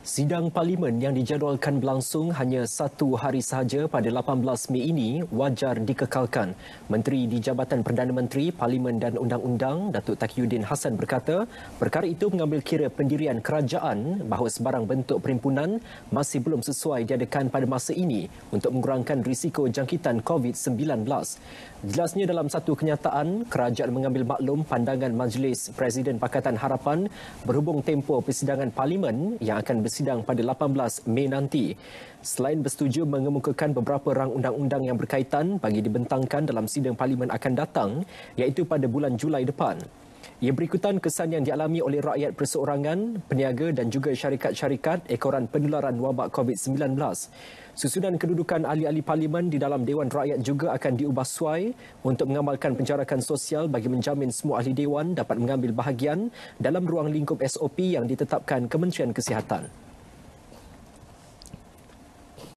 Sidang Parlimen yang dijadualkan berlangsung hanya satu hari sahaja pada 18 Mei ini wajar dikekalkan. Menteri di Jabatan Perdana Menteri, Parlimen dan Undang-Undang, Datuk Takiyuddin Hassan berkata, perkara itu mengambil kira pendirian kerajaan bahawa sebarang bentuk perimpunan masih belum sesuai diadakan pada masa ini untuk mengurangkan risiko jangkitan COVID-19. Jelasnya dalam satu kenyataan, kerajaan mengambil maklum pandangan Majlis Presiden Pakatan Harapan berhubung tempoh persidangan Parlimen yang akan bersama sidang pada 18 Mei nanti. Selain bersetuju mengemukakan beberapa rang undang-undang yang berkaitan bagi dibentangkan dalam sidang parlimen akan datang iaitu pada bulan Julai depan. Ia berikutan kesan yang dialami oleh rakyat perseorangan, peniaga dan juga syarikat-syarikat ekoran penularan wabak COVID-19. Susunan kedudukan ahli-ahli parlimen di dalam Dewan Rakyat juga akan diubah suai untuk mengamalkan penjarakan sosial bagi menjamin semua ahli Dewan dapat mengambil bahagian dalam ruang lingkup SOP yang ditetapkan Kementerian Kesihatan.